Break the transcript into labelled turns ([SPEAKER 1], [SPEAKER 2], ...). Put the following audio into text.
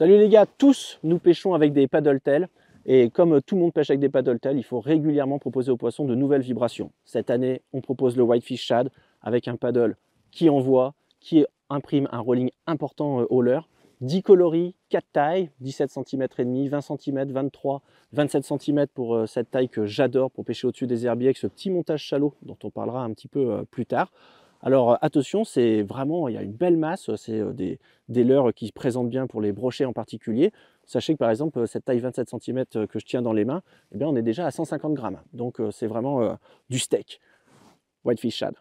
[SPEAKER 1] Salut les gars, tous nous pêchons avec des paddle tails. Et comme tout le monde pêche avec des paddle il faut régulièrement proposer aux poissons de nouvelles vibrations. Cette année, on propose le Whitefish Shad avec un paddle qui envoie, qui imprime un rolling important euh, au leurre. 10 coloris, 4 tailles, 17 cm et demi, 20 cm, 23, 27 cm pour euh, cette taille que j'adore pour pêcher au-dessus des herbiers avec ce petit montage chalot dont on parlera un petit peu euh, plus tard. Alors euh, attention, c'est vraiment, il y a une belle masse, euh, c'est euh, des, des leurres qui se présentent bien pour les brochets en particulier. Sachez que par exemple, cette taille 27 cm que je tiens dans les mains, eh bien, on est déjà à 150 grammes. Donc c'est vraiment du steak. Whitefish shad.